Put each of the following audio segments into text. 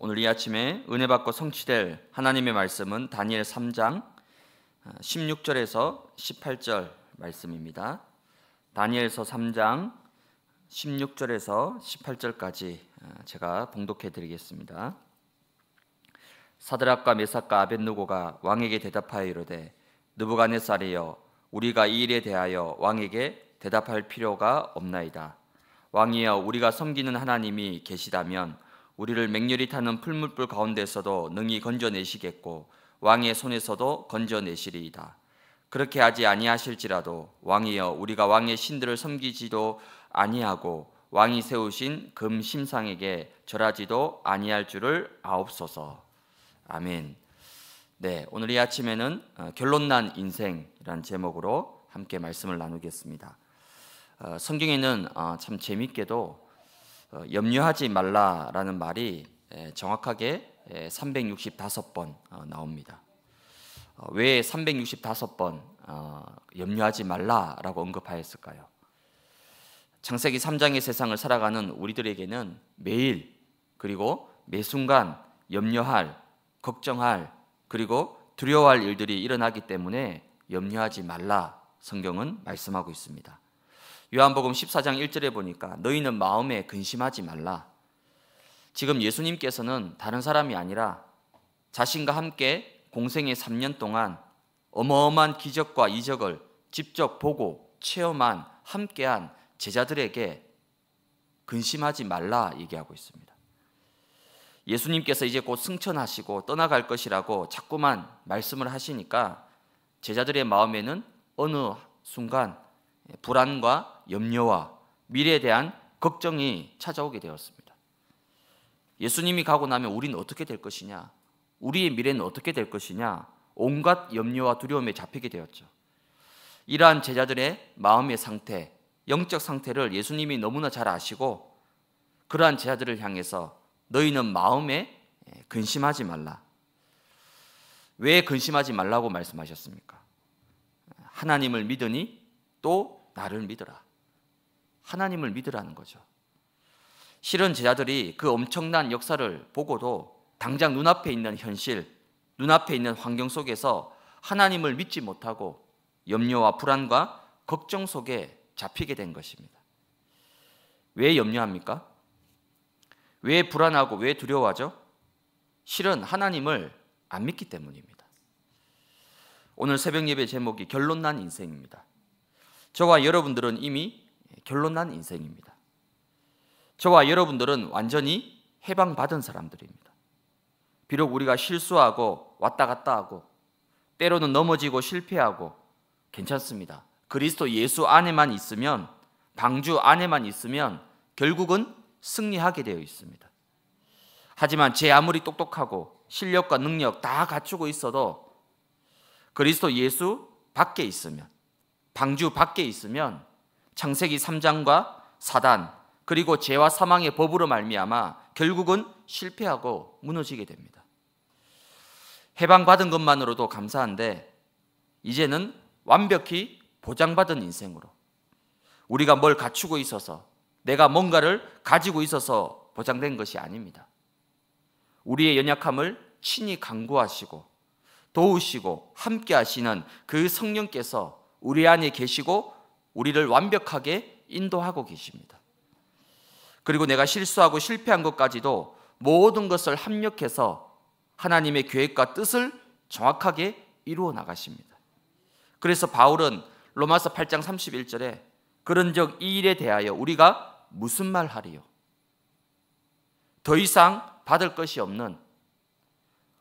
오늘 이 아침에 은혜 받고 성취될 하나님의 말씀은 다니엘 3장 16절에서 어, 18절 말씀입니다. 다니엘서 3장 16절에서 18절까지 어, 제가 봉독해 드리겠습니다. 사드락과 메삭과 아벳누고가 왕에게 대답하여 이르되 느부갓네살이여 우리가 이 일에 대하여 왕에게 대답할 필요가 없나이다. 왕이여 우리가 섬기는 하나님이 계시다면 우리를 맹렬히 타는 풀물불 가운데서도 능히 건져내시겠고 왕의 손에서도 건져내시리이다. 그렇게 하지 아니하실지라도 왕이여 우리가 왕의 신들을 섬기지도 아니하고 왕이 세우신 금심상에게 절하지도 아니할 줄을 아옵소서. 아멘. 네, 오늘 이 아침에는 어, 결론난 인생이라 제목으로 함께 말씀을 나누겠습니다. 어, 성경에는 어, 참 재밌게도 어, 염려하지 말라라는 말이 정확하게 365번 어, 나옵니다. 어, 왜 365번 염려하지 말라라고 언급하였을까요? 창세기 3장의 세상을 살아가는 우리들에게는 매일 그리고 매 순간 염려할, 걱정할, 그리고 두려워할 일들이 일어나기 때문에 염려하지 말라 성경은 말씀하고 있습니다. 요한복음 14장 1절에 보니까 너희는 마음에 근심하지 말라. 지금 예수님께서는 다른 사람이 아니라 자신과 함께 공생의 3년 동안 어마어마한 기적과 이적을 직접 보고 체험한 함께한 제자들에게 근심하지 말라 얘기하고 있습니다. 예수님께서 이제 곧 승천하시고 떠나갈 것이라고 자꾸만 말씀을 하시니까 제자들의 마음에는 어느 순간 불안과 염려와 미래에 대한 걱정이 찾아오게 되었습니다. 예수님이 가고 나면 우리는 어떻게 될 것이냐? 우리의 미래는 어떻게 될 것이냐? 온갖 염려와 두려움에 잡히게 되었죠. 이러한 제자들의 마음의 상태, 영적 상태를 예수님이 너무나 잘 아시고 그러한 제자들을 향해서 너희는 마음에 근심하지 말라. 왜 근심하지 말라고 말씀하셨습니까? 하나님을 믿으니 또 나를 믿어라. 하나님을 믿으라는 거죠. 실은 제자들이 그 엄청난 역사를 보고도 당장 눈앞에 있는 현실, 눈앞에 있는 환경 속에서 하나님을 믿지 못하고 염려와 불안과 걱정 속에 잡히게 된 것입니다. 왜 염려합니까? 왜 불안하고 왜 두려워하죠? 실은 하나님을 안 믿기 때문입니다. 오늘 새벽 예배 제목이 결론난 인생입니다. 저와 여러분들은 이미 결론난 인생입니다. 저와 여러분들은 완전히 해방받은 사람들입니다. 비록 우리가 실수하고 왔다 갔다 하고 때로는 넘어지고 실패하고 괜찮습니다. 그리스도 예수 안에만 있으면 방주 안에만 있으면 결국은 승리하게 되어 있습니다. 하지만 제 아무리 똑똑하고 실력과 능력 다 갖추고 있어도 그리스도 예수 밖에 있으면 방주 밖에 있으면 창세기 3장과 사단 그리고 죄와 사망의 법으로 말미암아 결국은 실패하고 무너지게 됩니다. 해방받은 것만으로도 감사한데 이제는 완벽히 보장받은 인생으로 우리가 뭘 갖추고 있어서 내가 뭔가를 가지고 있어서 보장된 것이 아닙니다. 우리의 연약함을 친히 강구하시고 도우시고 함께 하시는 그 성령께서 우리 안에 계시고 우리를 완벽하게 인도하고 계십니다. 그리고 내가 실수하고 실패한 것까지도 모든 것을 합력해서 하나님의 계획과 뜻을 정확하게 이루어 나가십니다. 그래서 바울은 로마서 8장 31절에 그런즉 이 일에 대하여 우리가 무슨 말 하리요? 더 이상 받을 것이 없는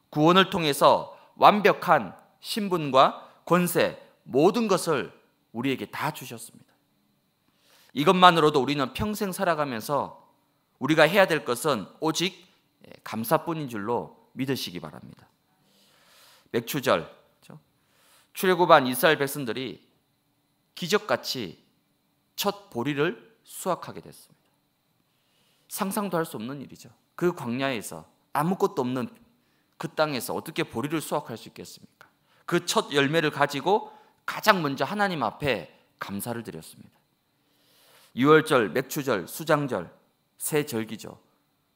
구원을 통해서 완벽한 신분과 권세 모든 것을 우리에게 다 주셨습니다. 이것만으로도 우리는 평생 살아가면서 우리가 해야 될 것은 오직 예, 감사뿐인 줄로 믿으시기 바랍니다. 맥추절, 그렇죠? 출애굽한 이스라엘 백성들이 기적같이 첫 보리를 수확하게 됐습니다. 상상도 할 수 없는 일이죠. 그 광야에서 아무것도 없는 그 땅에서 어떻게 보리를 수확할 수 있겠습니까? 그 첫 열매를 가지고 가장 먼저 하나님 앞에 감사를 드렸습니다. 6월절, 맥추절, 수장절, 새 절기죠.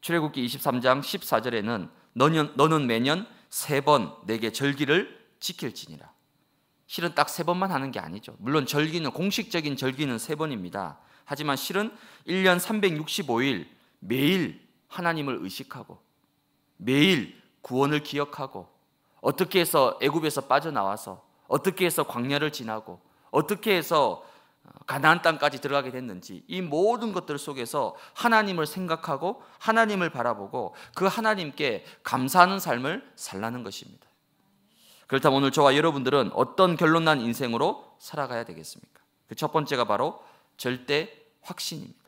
출애굽기 23장 14절에는 너는, 너는 매년 세 번 내게 절기를 지킬지니라. 실은 딱 세 번만 하는 게 아니죠. 물론 절기는 공식적인 절기는 세 번입니다. 하지만 실은 1년 365일 매일 하나님을 의식하고 매일 구원을 기억하고 어떻게 해서 애굽에서 빠져나와서 어떻게 해서 광야를 지나고 어떻게 해서 어, 가나안 땅까지 들어가게 됐는지 이 모든 것들 속에서 하나님을 생각하고 하나님을 바라보고 그 하나님께 감사하는 삶을 살라는 것입니다. 그렇다면 오늘 저와 여러분들은 어떤 결론난 인생으로 살아가야 되겠습니까? 그 첫 번째가 바로 절대 확신입니다.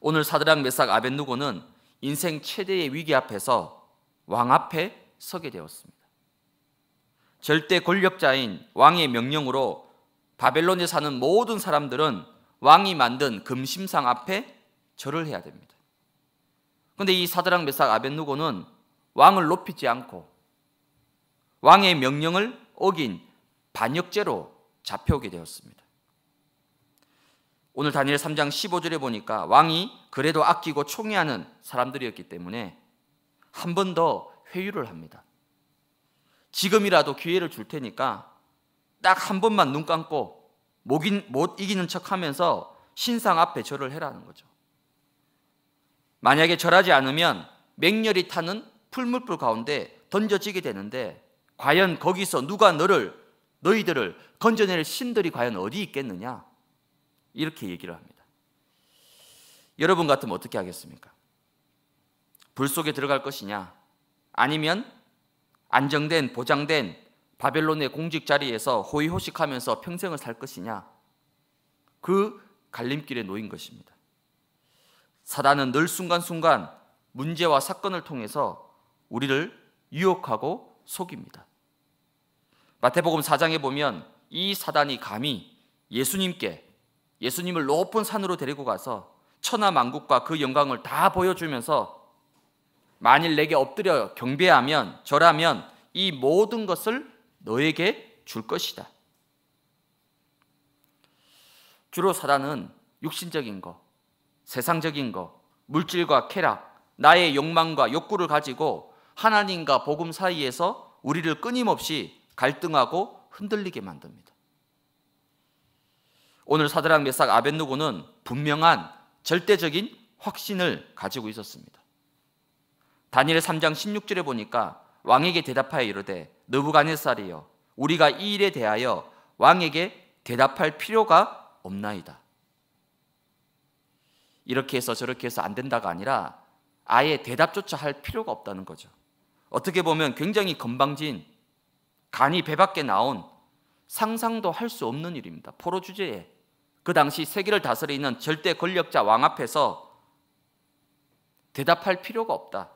오늘 사드랑 메삭 아벤누고는 인생 최대의 위기 앞에서 왕 앞에 서게 되었습니다. 절대 권력자인 왕의 명령으로 바벨론에 사는 모든 사람들은 왕이 만든 금심상 앞에 절을 해야 됩니다. 그런데 이 사드랑 메삭 아벤누고는 왕을 높이지 않고 왕의 명령을 어긴 반역죄로 잡혀오게 되었습니다. 오늘 다니엘 3장 15절에 보니까 왕이 그래도 아끼고 총애하는 사람들이었기 때문에 한 번 더 회유를 합니다. 지금이라도 기회를 줄 테니까 딱 한 번만 눈 감고 못, 못 이기는 척 하면서 신상 앞에 절을 해라는 거죠. 만약에 절하지 않으면 맹렬히 타는 풀물불 가운데 던져지게 되는데 과연 거기서 누가 너를 너희들을 건져낼 신들이 과연 어디 있겠느냐? 이렇게 얘기를 합니다. 여러분 같으면 어떻게 하겠습니까? 불 속에 들어갈 것이냐? 아니면 안정된 보장된 바벨론의 공직 자리에서 호의호식하면서 평생을 살 것이냐? 그 갈림길에 놓인 것입니다. 사단은 늘 순간순간 문제와 사건을 통해서 우리를 유혹하고 속입니다. 마태복음 4장에 보면 이 사단이 감히 예수님께 예수님을 높은 산으로 데리고 가서 천하 만국과 그 영광을 다 보여주면서 만일 내게 엎드려 경배하면 저라면 이 모든 것을 너에게 줄 것이다. 주로 사단은 육신적인 것, 세상적인 것, 물질과 쾌락, 나의 욕망과 욕구를 가지고 하나님과 복음 사이에서 우리를 끊임없이 갈등하고 흔들리게 만듭니다. 오늘 사드랑 메삭 아벤누고는 분명한 절대적인 확신을 가지고 있었습니다. 다니엘 3장 16절에 보니까 왕에게 대답하여 이르되 느부갓네살이여 우리가 이 일에 대하여 왕에게 대답할 필요가 없나이다. 이렇게 해서 저렇게 해서 안 된다가 아니라 아예 대답조차 할 필요가 없다는 거죠. 어떻게 보면 굉장히 건방진 간이 배 밖에 나온 상상도 할 수 없는 일입니다. 포로 주제에 그 당시 세계를 다스리는 절대 권력자 왕 앞에서 대답할 필요가 없다.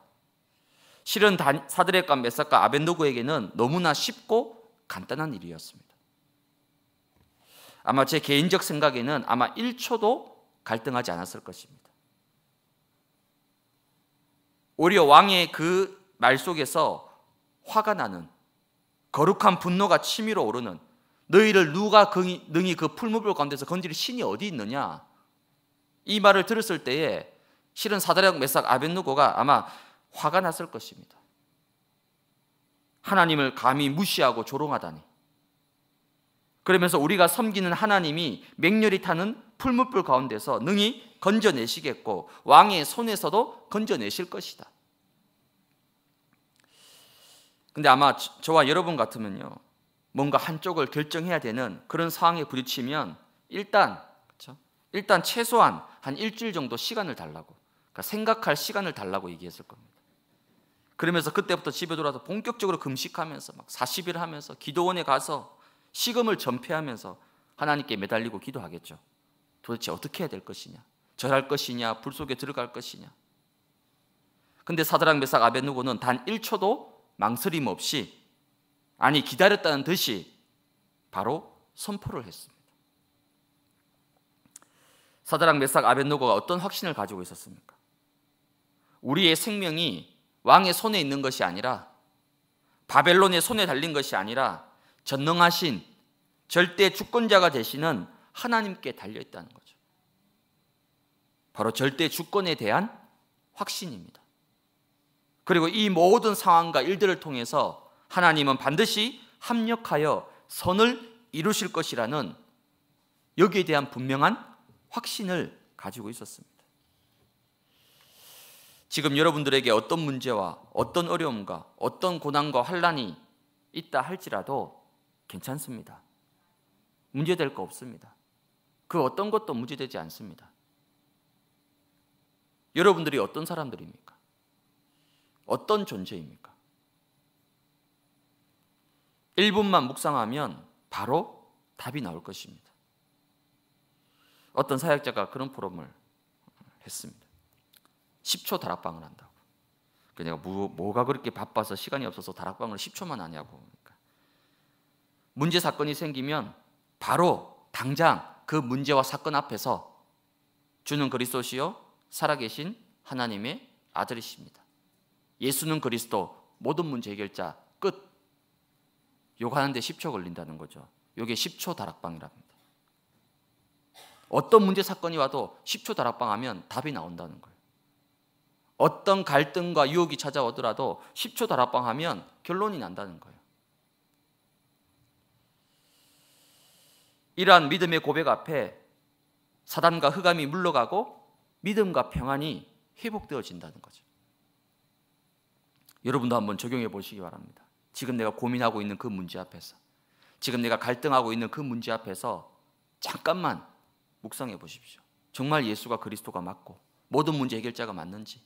실은 사드렉과 메사카 아벤도구에게는 너무나 쉽고 간단한 일이었습니다. 아마 제 개인적 생각에는 아마 1초도 갈등하지 않았을 것입니다. 오히려 왕의 그 말 속에서 화가 나는 거룩한 분노가 치밀어 오르는 너희를 누가 능히 그 풀무불 가운데서 건질 신이 어디 있느냐 이 말을 들었을 때에 실은 사다략 메삭 아벤누고가 아마 화가 났을 것입니다. 하나님을 감히 무시하고 조롱하다니. 그러면서 우리가 섬기는 하나님이 맹렬히 타는 풀무불 가운데서 능히 건져내시겠고 왕의 손에서도 건져내실 것이다. 근데 아마 저와 여러분 같으면요. 뭔가 한쪽을 결정해야 되는 그런 상황에 부딪히면 일단 그렇죠? 일단 최소한 한 일주일 정도 시간을 달라고 그러니까 생각할 시간을 달라고 얘기했을 겁니다. 그러면서 그때부터 집에 돌아서 와 본격적으로 금식하면서 막 40일 하면서 기도원에 가서 식음을 전폐하면서 하나님께 매달리고 기도하겠죠. 도대체 어떻게 해야 될 것이냐? 절할 것이냐? 불 속에 들어갈 것이냐? 근데 사드랑 메삭 아베누고는 단 1초도 망설임 없이 아니 기다렸다는 듯이 바로 선포를 했습니다. 사드랑 메삭 아벤노고가 어떤 확신을 가지고 있었습니까? 우리의 생명이 왕의 손에 있는 것이 아니라 바벨론의 손에 달린 것이 아니라 전능하신 절대 주권자가 되시는 하나님께 달려 있다는 거죠. 바로 절대 주권에 대한 확신입니다. 그리고 이 모든 상황과 일들을 통해서 하나님은 반드시 합력하여 선을 이루실 것이라는 여기에 대한 분명한 확신을 가지고 있었습니다. 지금 여러분들에게 어떤 문제와 어떤 어려움과 어떤 고난과 환란이 있다 할지라도 괜찮습니다. 문제될 거 없습니다. 그 어떤 것도 문제되지 않습니다. 여러분들이 어떤 사람들입니까? 어떤 존재입니까? 1분만 묵상하면 바로 답이 나올 것입니다. 어떤 사역자가 그런 포럼을 했습니다. 10초 다락방을 한다고. 그 내가 뭐, 뭐가 그렇게 바빠서 시간이 없어서 다락방을 10초만 하냐고. 그러니까. 문제 사건이 생기면 바로 당장 그 문제와 사건 앞에서 주는 그리스도시요 살아계신 하나님의 아들이십니다. 예수는 그리스도 모든 문제 해결자 끝. 요거 하는데 10초 걸린다는 거죠. 요게 10초 다락방이랍니다. 어떤 문제 사건이 와도 10초 다락방 하면 답이 나온다는 거예요. 어떤 갈등과 유혹이 찾아오더라도 10초 다락방 하면 결론이 난다는 거예요. 이러한 믿음의 고백 앞에 사단과 흑암이 물러가고 믿음과 평안이 회복되어진다는 거죠. 여러분도 한번 적용해 보시기 바랍니다. 지금 내가 고민하고 있는 그 문제 앞에서, 지금 내가 갈등하고 있는 그 문제 앞에서 잠깐만 묵상해 보십시오. 정말 예수가 그리스도가 맞고 모든 문제 해결자가 맞는지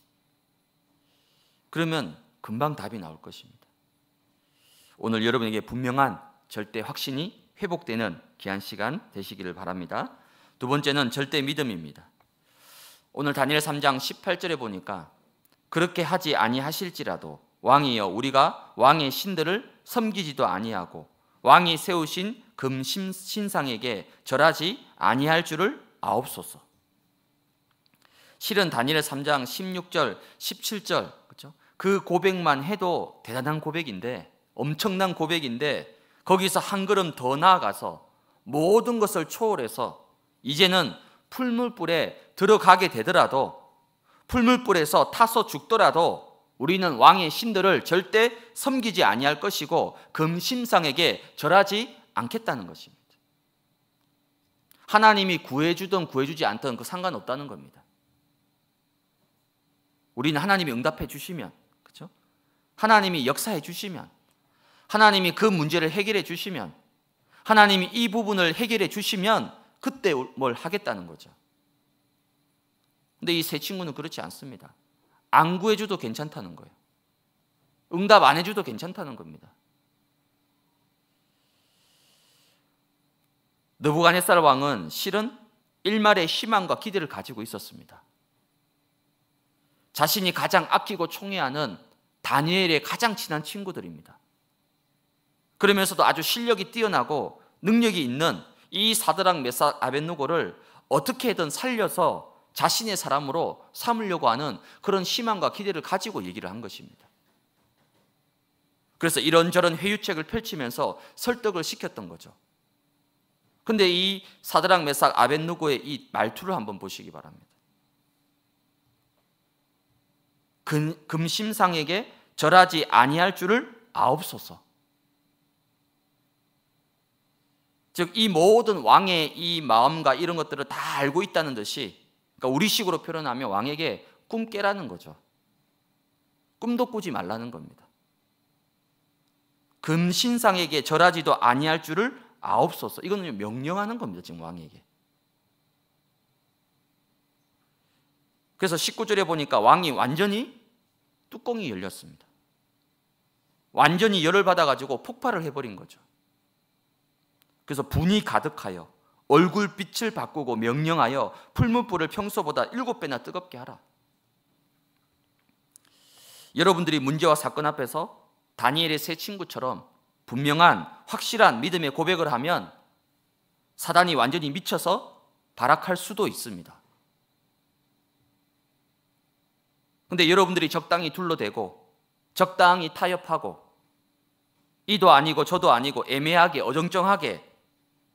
그러면 금방 답이 나올 것입니다. 오늘 여러분에게 분명한 절대 확신이 회복되는 귀한 시간 되시기를 바랍니다. 두 번째는 절대 믿음입니다. 오늘 다니엘 3장 18절에 보니까 그렇게 하지 아니하실지라도 왕이여 우리가 왕의 신들을 섬기지도 아니하고 왕이 세우신 금 신상에게 절하지 아니할 줄을 아옵소서. 실은 다니엘 3장 16절, 17절 그 고백만 해도 대단한 고백인데 엄청난 고백인데 거기서 한 걸음 더 나아가서 모든 것을 초월해서 이제는 풀물불에 들어가게 되더라도 풀물불에서 타서 죽더라도 우리는 왕의 신들을 절대 섬기지 아니할 것이고 금심상에게 절하지 않겠다는 것입니다. 하나님이 구해주든 구해주지 않든 그 상관없다는 겁니다. 우리는 하나님이 응답해 주시면 하나님이 역사해 주시면, 하나님이 그 문제를 해결해 주시면, 하나님이 이 부분을 해결해 주시면 그때 뭘 하겠다는 거죠. 근데 이 세 친구는 그렇지 않습니다. 안 구해줘도 괜찮다는 거예요. 응답 안 해줘도 괜찮다는 겁니다. 느부갓네살 왕은 실은 일말의 희망과 기대를 가지고 있었습니다. 자신이 가장 아끼고 총애하는 다니엘의 가장 친한 친구들입니다. 그러면서도 아주 실력이 뛰어나고 능력이 있는 이 사드랑 메삭 아벤누고를 어떻게든 살려서 자신의 사람으로 삼으려고 하는 그런 희망과 기대를 가지고 얘기를 한 것입니다. 그래서 이런저런 회유책을 펼치면서 설득을 시켰던 거죠. 근데 이 사드랑 메삭 아벤누고의 이 말투를 한번 보시기 바랍니다. 금, 금심상에게 절하지 아니할 줄을 아옵소서. 즉 이 모든 왕의 이 마음과 이런 것들을 다 알고 있다는 듯이 그러니까 우리식으로 표현하면 왕에게 꿈 깨라는 거죠. 꿈도 꾸지 말라는 겁니다. 금신상에게 절하지도 아니할 줄을 아옵소서. 이거는 명령하는 겁니다. 지금 왕에게. 그래서 19절에 보니까 왕이 완전히 뚜껑이 열렸습니다. 완전히 열을 받아가지고 폭발을 해버린 거죠. 그래서 분이 가득하여 얼굴빛을 바꾸고 명령하여 풀문불을 평소보다 일곱 배나 뜨겁게 하라. 여러분들이 문제와 사건 앞에서 다니엘의 세 친구처럼 분명한 확실한 믿음의 고백을 하면 사단이 완전히 미쳐서 발악할 수도 있습니다. 근데 여러분들이 적당히 둘러대고 적당히 타협하고 이도 아니고 저도 아니고 애매하게 어정쩡하게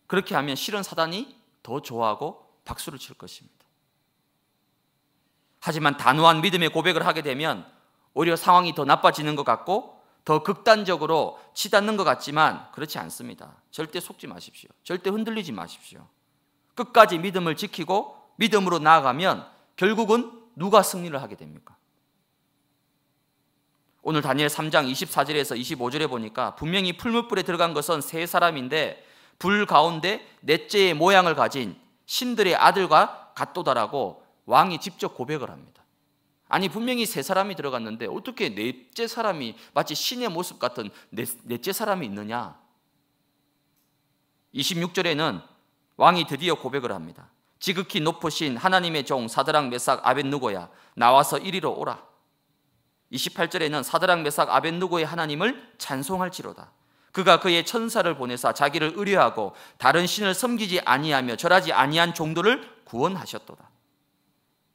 그렇게 하면 실은 사단이 더 좋아하고 박수를 칠 것입니다. 하지만 단호한 믿음의 고백을 하게 되면 오히려 상황이 더 나빠지는 것 같고 더 극단적으로 치닫는 것 같지만 그렇지 않습니다. 절대 속지 마십시오. 절대 흔들리지 마십시오. 끝까지 믿음을 지키고 믿음으로 나아가면 결국은 누가 승리를 하게 됩니까? 오늘 다니엘 3장 24절에서 25절에 보니까 분명히 풀무불에 들어간 것은 세 사람인데 불 가운데 넷째의 모양을 가진 신들의 아들과 같도다라고 왕이 직접 고백을 합니다. 아니 분명히 세 사람이 들어갔는데 어떻게 넷째 사람이 마치 신의 모습 같은 넷, 넷째 사람이 있느냐? 26절에는 왕이 드디어 고백을 합니다. 지극히 높으신 하나님의 종 사드랑 메삭 아벳누고야 나와서 이리로 오라. 28절에는 사드랑 메삭 아벤누고의 하나님을 찬송할지로다. 그가 그의 천사를 보내사 자기를 의뢰하고 다른 신을 섬기지 아니하며 절하지 아니한 종들을 구원하셨도다.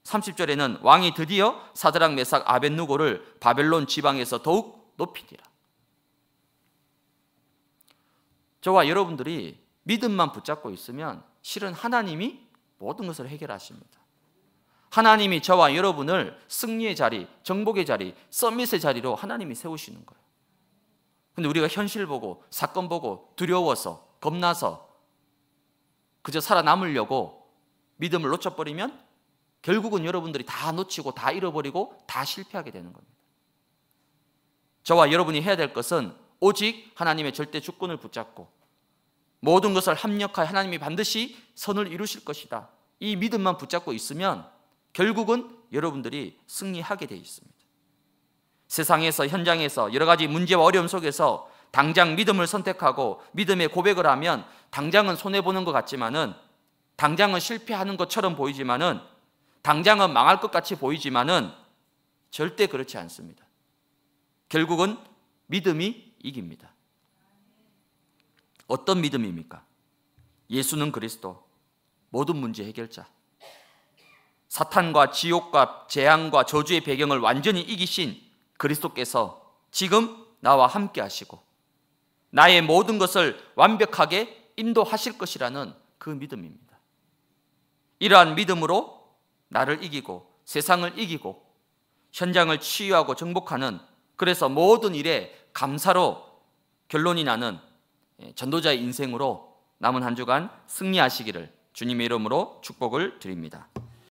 30절에는 왕이 드디어 사드랑 메삭 아벤누고를 바벨론 지방에서 더욱 높이니라. 저와 여러분들이 믿음만 붙잡고 있으면 실은 하나님이 모든 것을 해결하십니다. 하나님이 저와 여러분을 승리의 자리, 정복의 자리, 서밋의 자리로 하나님이 세우시는 거예요. 근데 우리가 현실 보고 사건 보고 두려워서 겁나서 그저 살아남으려고 믿음을 놓쳐버리면 결국은 여러분들이 다 놓치고 다 잃어버리고 다 실패하게 되는 겁니다. 저와 여러분이 해야 될 것은 오직 하나님의 절대 주권을 붙잡고 모든 것을 합력하여 하나님이 반드시 선을 이루실 것이다. 이 믿음만 붙잡고 있으면 결국은 여러분들이 승리하게 되어 있습니다. 세상에서 현장에서 여러 가지 문제와 어려움 속에서 당장 믿음을 선택하고 믿음의 고백을 하면 당장은 손해 보는 것 같지만은 당장은 실패하는 것처럼 보이지만은 당장은 망할 것 같이 보이지만은 절대 그렇지 않습니다. 결국은 믿음이 이깁니다. 어떤 믿음입니까? 예수는 그리스도 모든 문제 해결자 사탄과 지옥과 재앙과 저주의 배경을 완전히 이기신 그리스도께서 지금 나와 함께 하시고 나의 모든 것을 완벽하게 인도하실 것이라는 그 믿음입니다. 이러한 믿음으로 나를 이기고 세상을 이기고 현장을 치유하고 정복하는 그래서 모든 일에 감사로 결론이 나는 전도자의 인생으로 남은 한 주간 승리하시기를 주님의 이름으로 축복을 드립니다.